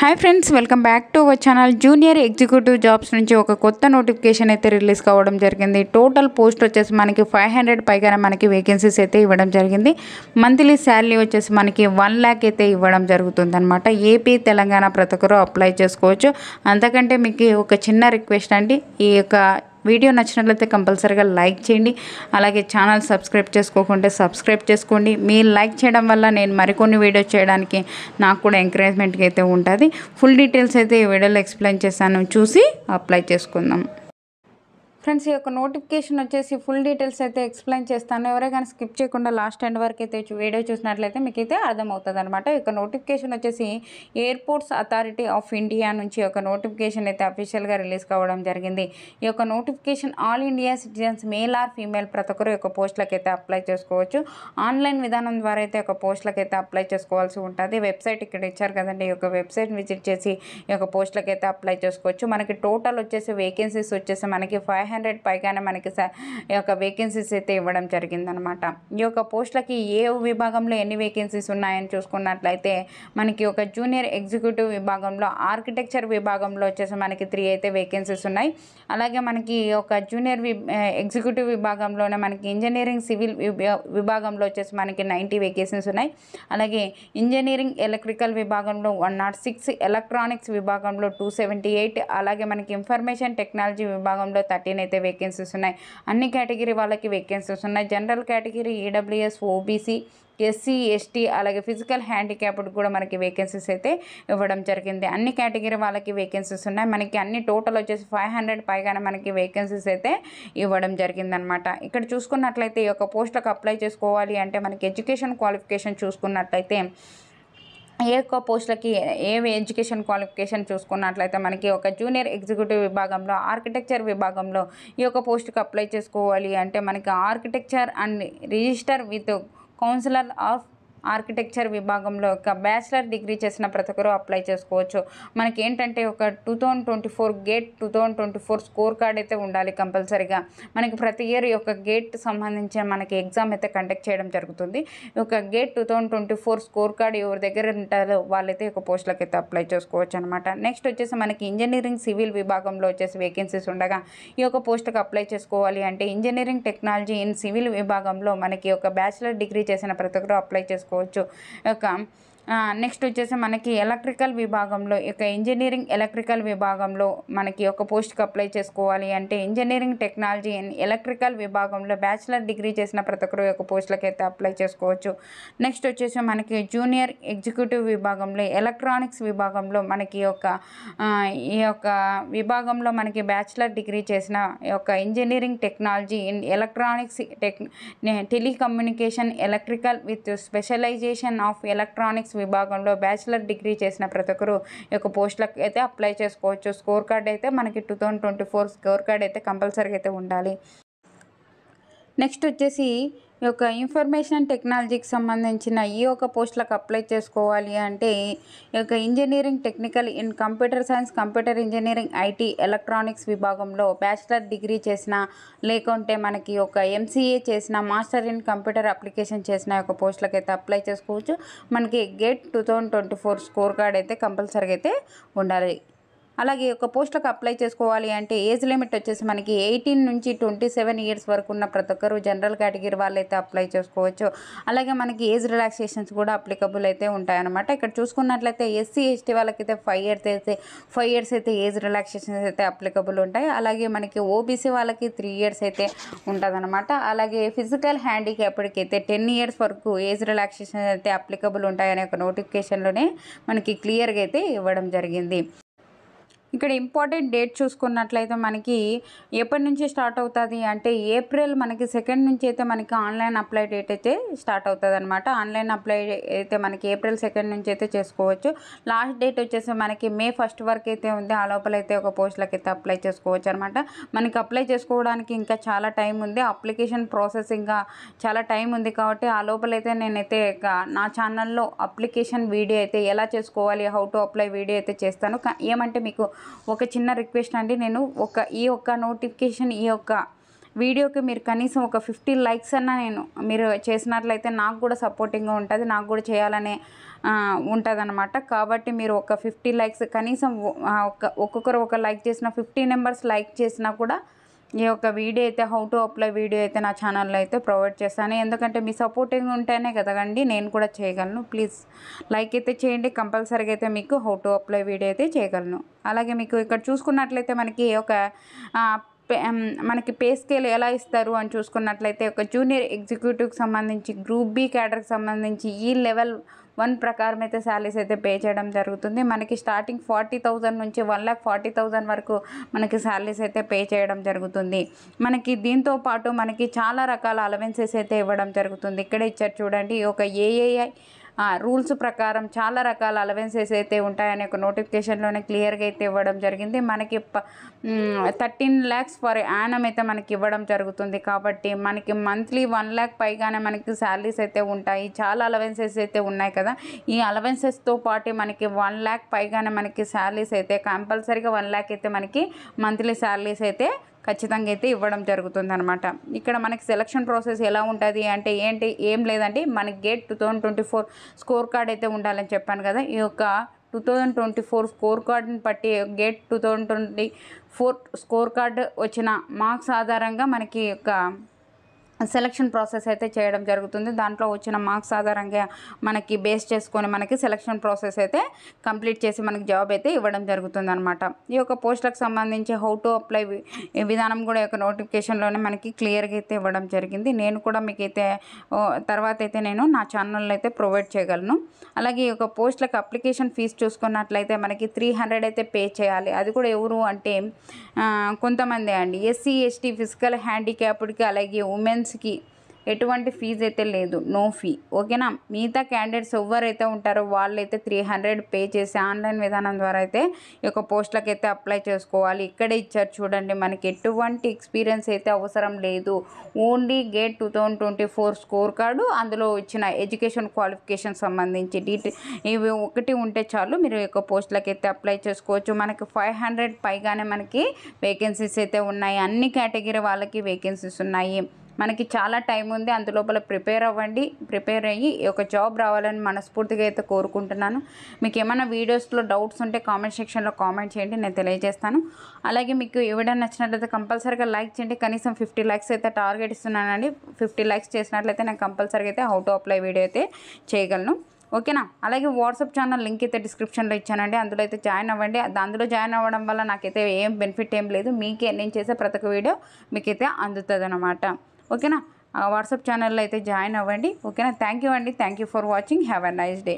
hi friends welcome back to our channel junior executive jobs నుంచి ఒక కొత్త notification అయితే రిలీజ్ కావడం జరిగింది టోటల్ పోస్ట్ వచ్చేసి మనకి ఫైవ్ హండ్రెడ్ పైగానే మనకి వేకెన్సీస్ అయితే ఇవ్వడం జరిగింది మంత్లీ శాలరీ వచ్చేసి మనకి వన్ ల్యాక్ అయితే ఇవ్వడం జరుగుతుంది అనమాట ఏపీ తెలంగాణ ప్రతి ఒక్కరూ అప్లై చేసుకోవచ్చు అంతకంటే మీకు ఒక చిన్న రిక్వెస్ట్ అండి ఈ యొక్క వీడియో నచ్చినట్లయితే కంపల్సరీగా లైక్ చేయండి అలాగే ఛానల్ సబ్స్క్రైబ్ చేసుకోకుంటే సబ్స్క్రైబ్ చేసుకోండి మీరు లైక్ చేయడం వల్ల నేను మరికొన్ని వీడియో చేయడానికి నాకు కూడా ఎంకరేజ్మెంట్కి అయితే ఉంటుంది ఫుల్ డీటెయిల్స్ అయితే ఈ వీడియోలో ఎక్స్ప్లెయిన్ చేశాను చూసి అప్లై చేసుకుందాం ఫ్రెండ్స్ ఈ యొక్క నోటిఫికేషన్ వచ్చేసి ఫుల్ డీటెయిల్స్ అయితే ఎక్స్ప్లెయిన్ చేస్తాను ఎవరే కానీ స్కిప్ చేయకుండా లాస్ట్ ఎండ్ వరకు అయితే వీడియో చూసినట్లయితే మీకు అయితే అర్థమవుతుంది అనమాట యొక్క నోటిఫికేషన్ వచ్చేసి ఎయిర్పోర్ట్స్ అథారిటీ ఆఫ్ ఇండియా నుంచి ఒక నోటిఫికేషన్ అయితే అఫీషియల్గా రిలీజ్ కావడం జరిగింది ఈ యొక్క notification all India citizens male or female ప్రతి ఒక్కరు యొక్క పోస్టులకు అయితే అప్లై చేసుకోవచ్చు ఆన్లైన్ విధానం ద్వారా అయితే ఒక పోస్టులకు అయితే అప్లై చేసుకోవాల్సి ఉంటుంది వెబ్సైట్ ఇక్కడ ఇచ్చారు కదండి ఈ యొక్క వెబ్సైట్ విజిట్ చేసి ఈ యొక్క పోస్టులకు అయితే అప్లై చేసుకోవచ్చు మనకి టోటల్ వచ్చేసి వేకెన్సీస్ వచ్చేసి మనకి ఫైవ్ హండ్రెడ్ పైగానే మనకి ఈ యొక్క వేకెన్సీస్ అయితే ఇవ్వడం జరిగిందనమాట ఈ యొక్క పోస్టులకి ఏ విభాగంలో ఎన్ని వేకెన్సీస్ ఉన్నాయని చూసుకున్నట్లయితే మనకి ఒక జూనియర్ ఎగ్జిక్యూటివ్ విభాగంలో ఆర్కిటెక్చర్ విభాగంలో వచ్చేసి మనకి త్రీ అయితే వేకెన్సీస్ ఉన్నాయి అలాగే మనకి ఒక జూనియర్ ఎగ్జిక్యూటివ్ విభాగంలోనే మనకి ఇంజనీరింగ్ సివిల్ విభాగంలో వచ్చేసి మనకి నైంటీ వేకెన్సీస్ ఉన్నాయి అలాగే ఇంజనీరింగ్ ఎలక్ట్రికల్ విభాగంలో వన్ నాట్ సిక్స్ ఎలక్ట్రానిక్స్ విభాగంలో టూ సెవెంటీ ఎయిట్ అలాగే మనకి ఇన్ఫర్మేషన్ టెక్నాలజీ విభాగంలో థర్టీ అయితే వేకెన్సీస్ ఉన్నాయి అన్ని కేటగిరీ వాళ్ళకి వేకెన్సీస్ ఉన్నాయి general category EWS OBC SC ST అలాగే ఫిజికల్ హ్యాండిక్యాప్డ్ కూడా మనకి వేకెన్సీస్ అయితే ఇవ్వడం జరిగింది అన్ని కేటగిరీ వాళ్ళకి వేకెన్సీస్ ఉన్నాయి మనకి అన్ని టోటల్ వచ్చేసి ఫైవ్ హండ్రెడ్ పైగానే మనకి వేకెన్సీస్ అయితే ఇవ్వడం జరిగిందనమాట ఇక్కడ చూసుకున్నట్లయితే ఈ యొక్క పోస్టులకు అప్లై చేసుకోవాలి అంటే మనకి ఎడ్యుకేషన్ క్వాలిఫికేషన్ చూసుకున్నట్లయితే ఏ ఒక్క పోస్టులకి ఏ ఎడ్యుకేషన్ క్వాలిఫికేషన్ చూసుకున్నట్లయితే మనకి ఒక జూనియర్ ఎగ్జిక్యూటివ్ విభాగంలో ఆర్కిటెక్చర్ విభాగంలో ఈ యొక్క పోస్ట్కి అప్లై చేసుకోవాలి అంటే మనకి architecture and register with counsellor of architecture విభాగంలో ఒక బ్యాచిలర్ డిగ్రీ చేసిన ప్రతి ఒక్కరూ అప్లై చేసుకోవచ్చు మనకి ఏంటంటే ఒక two thousand twenty four GATE two thousand twenty four score card అయితే ఉండాలి కంపల్సరీగా మనకి ప్రతి ఇయర్ యొక్క గేట్ సంబంధించిన మనకి ఎగ్జామ్ అయితే కండక్ట్ చేయడం జరుగుతుంది ఒక GATE two thousand twenty four score card ఎవరి దగ్గర ఉంటారో వాళ్ళైతే ఒక పోస్టులకు అయితే అప్లై చేసుకోవచ్చు అనమాట నెక్స్ట్ వచ్చేసి మనకి ఇంజనీరింగ్ సివిల్ విభాగంలో వచ్చేసి వేకెన్సీస్ ఉండగా ఈ యొక్క పోస్టుకు అప్లై చేసుకోవాలి అంటే ఇంజనీరింగ్ టెక్నాలజీ ఇన్ సివిల్ విభాగంలో మనకి ఒక బ్యాచిలర్ డిగ్రీ చేసిన ప్రతి ఒక్కరు అప్లై చేసుకో चुस्कुँ काम నెక్స్ట్ వచ్చేసి మనకి ఎలక్ట్రికల్ విభాగంలో ఇక ఇంజనీరింగ్ ఎలక్ట్రికల్ విభాగంలో మనకి ఒక పోస్ట్కి అప్లై చేసుకోవాలి అంటే ఇంజనీరింగ్ టెక్నాలజీ అండ్ ఎలక్ట్రికల్ విభాగంలో బ్యాచిలర్ డిగ్రీ చేసిన ప్రతి ఒక్కరు యొక్క పోస్టులకి అయితే అప్లై చేసుకోవచ్చు నెక్స్ట్ వచ్చేసి మనకి జూనియర్ ఎగ్జిక్యూటివ్ విభాగంలో ఎలక్ట్రానిక్స్ విభాగంలో మనకి యొక్క ఈ యొక్క విభాగంలో మనకి బ్యాచిలర్ డిగ్రీ చేసిన యొక్క engineering technology in electronics tech telecommunication electrical with specialisation of electronics economics విభాగంలో బ్యాచిలర్ డిగ్రీ చేసిన ప్రతి ఒక్కరు యొక్క పోస్టులకు అయితే అప్లై చేసుకోవచ్చు స్కోర్ కార్డ్ అయితే మనకి two thousand twenty four score card అయితే కంపల్సరీగా అయితే ఉండాలి నెక్స్ట్ వచ్చేసి ఈ యొక్క ఇన్ఫర్మేషన్ టెక్నాలజీకి సంబంధించిన ఈ యొక్క పోస్టులకు అప్లై చేసుకోవాలి అంటే ఈ యొక్క engineering technical in computer science computer engineering IT electronics విభాగంలో బ్యాచిలర్ డిగ్రీ చేసిన లేకుంటే మనకి ఒక ఎంసీఏ చేసిన మాస్టర్ ఇన్ కంప్యూటర్ అప్లికేషన్ చేసిన యొక్క పోస్టులకు అయితే అప్లై చేసుకోవచ్చు మనకి GATE two thousand twenty four score card అయితే కంపల్సరీగా అయితే ఉండాలి అలాగే ఒక పోస్టులకు అప్లై చేసుకోవాలి అంటే ఏజ్ లిమిట్ వచ్చేసి మనకి ఎయిటీన్ నుంచి ట్వంటీ సెవెన్ ఇయర్స్ వరకు ఉన్న ప్రతి ఒక్కరు జనరల్ కేటగిరీ వాళ్ళైతే అప్లై చేసుకోవచ్చు అలాగే మనకి ఏజ్ రిలాక్సేషన్స్ కూడా అప్లికబుల్ అయితే ఉంటాయన్నమాట ఇక్కడ చూసుకున్నట్లయితే ఎస్సీ ఎస్టీ వాళ్ళకైతే ఫైవ్ ఇయర్స్ అయితే ఫైవ్ ఇయర్స్ అయితే ఏజ్ రిలాక్సేషన్స్ అయితే అప్లికబుల్ ఉంటాయి అలాగే మనకి ఓబీసీ వాళ్ళకి త్రీ ఇయర్స్ అయితే ఉంటుందన్నమాట అలాగే ఫిజికల్ హ్యాండిక్యాప్డ్కి అయితే టెన్ ఇయర్స్ వరకు ఏజ్ రిలాక్సేషన్ అయితే అప్లికబుల్ ఉంటాయనే ఒక నోటిఫికేషన్లోనే మనకి క్లియర్గా అయితే ఇవ్వడం జరిగింది ఇక్కడ ఇంపార్టెంట్ డేట్ చూసుకున్నట్లయితే మనకి ఎప్పటి నుంచి స్టార్ట్ అవుతుంది అంటే ఏప్రిల్ మనకి సెకండ్ నుంచి అయితే మనకి ఆన్లైన్ అప్లై డేట్ అయితే స్టార్ట్ అవుతుంది అనమాట ఆన్లైన్ అప్లై అయితే మనకి ఏప్రిల్ సెకండ్ నుంచి అయితే చేసుకోవచ్చు లాస్ట్ డేట్ వచ్చేసి మనకి మే ఫస్ట్ వరకు అయితే ఉంది ఆ లోపల అయితే ఒక పోస్ట్లకి అయితే అప్లై చేసుకోవచ్చు అనమాట మనకి అప్లై చేసుకోవడానికి ఇంకా చాలా టైం ఉంది అప్లికేషన్ ప్రాసెస్ ఇంకా చాలా టైం ఉంది కాబట్టి ఆ లోపలైతే నేనైతే నా ఛానల్లో అప్లికేషన్ వీడియో అయితే ఎలా చేసుకోవాలి హౌ టు అప్లై వీడియో అయితే చేస్తాను ఏమంటే మీకు ఒక చిన్న రిక్వెస్ట్ అండి నేను ఒక ఈ ఒక్క నోటిఫికేషన్ ఈ యొక్క వీడియోకి మీరు కనీసం ఒక ఫిఫ్టీ లైక్స్ అన్నా నేను మీరు చేసినట్లయితే నాకు కూడా సపోర్టింగ్గా ఉంటుంది నాకు కూడా చేయాలనే ఉంటుందన్నమాట కాబట్టి మీరు ఒక ఫిఫ్టీ లైక్స్ కనీసం ఒక్కొక్కరు ఒక లైక్ చేసిన ఫిఫ్టీ మెంబర్స్ లైక్ చేసినా కూడా ఈ యొక్క వీడియో అయితే హౌ టు అప్లై వీడియో అయితే నా ఛానల్లో అయితే ప్రొవైడ్ చేస్తాను ఎందుకంటే మీ సపోర్టింగ్ ఉంటేనే కదండి నేను కూడా చేయగలను ప్లీజ్ లైక్ అయితే చేయండి కంపల్సరీగా అయితే మీకు హౌ టు అప్లై వీడియో అయితే చేయగలను అలాగే మీకు ఇక్కడ చూసుకున్నట్లయితే మనకి ఒక మనకి పే స్కేల్ ఎలా ఇస్తారు అని చూసుకున్నట్లయితే ఒక జూనియర్ ఎగ్జిక్యూటివ్కి సంబంధించి గ్రూప్ బి క్యాడర్కి సంబంధించి ఈ లెవెల్ వన్ ప్రకారం అయితే శాలరీస్ అయితే పే చేయడం జరుగుతుంది మనకి స్టార్టింగ్ ఫార్టీ థౌజండ్ నుంచి వన్ లాక్ ఫార్టీ వరకు మనకి శాలరీస్ అయితే పే చేయడం జరుగుతుంది మనకి దీంతో పాటు మనకి చాలా రకాల అలవెన్సెస్ అయితే ఇవ్వడం జరుగుతుంది ఇక్కడ ఇచ్చారు చూడండి ఒక ఏఏఐ రూల్స్ ప్రకారం చాలా రకాల అలవెన్సెస్ అయితే ఉంటాయని ఒక నోటిఫికేషన్లోనే క్లియర్గా అయితే ఇవ్వడం జరిగింది మనకి థర్టీన్ ల్యాక్స్ ఫర్ యానం అయితే మనకి ఇవ్వడం జరుగుతుంది కాబట్టి మనకి మంత్లీ వన్ ల్యాక్ పైగానే మనకి శాలరీస్ అయితే ఉంటాయి చాలా అలవెన్సెస్ అయితే ఉన్నాయి కదా ఈ అలవెన్సెస్తో పాటు మనకి వన్ ల్యాక్ పైగానే మనకి శాలరీస్ అయితే కంపల్సరీగా వన్ ల్యాక్ అయితే మనకి మంత్లీ శాలరీస్ అయితే ఖచ్చితంగా అయితే ఇవ్వడం జరుగుతుంది అనమాట ఇక్కడ మనకి సెలక్షన్ ప్రాసెస్ ఎలా ఉంటుంది అంటే ఏంటి ఏం లేదండి మనకి GATE two twenty four score card అయితే ఉండాలని చెప్పాను కదా ఈ యొక్క two thousand twenty four score కార్డుని బట్టి GATE two thousand twenty four score card వచ్చిన మార్క్స్ ఆధారంగా మనకి యొక్క సెలక్షన్ ప్రాసెస్ అయితే చేయడం జరుగుతుంది దాంట్లో వచ్చిన మార్క్స్ ఆధారంగా మనకి బేస్ చేసుకొని మనకి సెలక్షన్ ప్రాసెస్ అయితే కంప్లీట్ చేసి మనకి జాబ్ అయితే ఇవ్వడం జరుగుతుంది అనమాట ఈ యొక్క పోస్టులకు సంబంధించి హౌ టు అప్లై విధానం కూడా యొక్క నోటిఫికేషన్లోనే మనకి క్లియర్గా అయితే ఇవ్వడం జరిగింది నేను కూడా మీకు అయితే తర్వాత అయితే నేను నా ఛానల్లో అయితే ప్రొవైడ్ చేయగలను అలాగే ఈ యొక్క పోస్టులకు అప్లికేషన్ ఫీజు చూసుకున్నట్లయితే మనకి త్రీ హండ్రెడ్ అయితే పే చేయాలి అది కూడా ఎవరు అంటే కొంతమంది అండి ఎస్సీ ఎస్టీ ఫిజికల్ హ్యాండిక్యాప్డ్కి అలాగే ఉమెన్స్ క్యాండిడేట్స్కి ఎటువంటి ఫీజు అయితే లేదు నో ఫీ ఓకేనా మిగతా క్యాండిడేట్స్ ఎవరైతే ఉంటారో వాళ్ళైతే త్రీ హండ్రెడ్ పే చేసి ఆన్లైన్ విధానం ద్వారా అయితే ఈ యొక్క పోస్టులకు అయితే అప్లై చేసుకోవాలి ఇక్కడే ఇచ్చారు చూడండి మనకి ఎటువంటి ఎక్స్పీరియన్స్ అయితే అవసరం లేదు only GATE two thousand twenty four score card అందులో ఇచ్చిన ఎడ్యుకేషన్ క్వాలిఫికేషన్ సంబంధించి డీటెయి ఇవి ఒకటి ఉంటే చాలు మీరు ఈ యొక్క పోస్టులకు అయితే అప్లై చేసుకోవచ్చు మనకి ఫైవ్ హండ్రెడ్ పైగానే మనకి వేకెన్సీస్ అయితే ఉన్నాయి అన్ని కేటగిరీ వాళ్ళకి వేకెన్సీస్ ఉన్నాయి మనకి చాలా టైం ఉంది అందులోపల ప్రిపేర్ అవ్వండి ప్రిపేర్ అయ్యి ఒక జాబ్ రావాలని మనస్ఫూర్తిగా అయితే కోరుకుంటున్నాను మీకు ఏమైనా వీడియోస్లో డౌట్స్ ఉంటే కామెంట్ సెక్షన్లో కామెంట్ చేయండి నేను తెలియజేస్తాను అలాగే మీకు ఏ నచ్చినట్లయితే కంపల్సరీగా లైక్ చేయండి కనీసం ఫిఫ్టీ ల్యాక్స్ అయితే టార్గెట్ ఇస్తున్నానండి ఫిఫ్టీ ల్యాక్స్ చేసినట్లయితే నేను కంపల్సరీగా అయితే హౌ టు అప్లై వీడియో అయితే చేయగలను ఓకేనా అలాగే వాట్సాప్ ఛానల్ లింక్ అయితే డిస్క్రిప్షన్లో ఇచ్చానండి అందులో అయితే జాయిన్ అవ్వండి అందులో జాయిన్ అవ్వడం వల్ల నాకైతే ఏం బెనిఫిట్ ఏం లేదు మీకే నేను చేసే ప్రతి ఒక్క వీడియో మీకైతే అందుతుంది అనమాట ఓకేనా వాట్సాప్ ఛానల్లో అయితే జాయిన్ అవ్వండి ఓకేనా థ్యాంక్ యూ అండి thank you for watching have a nice day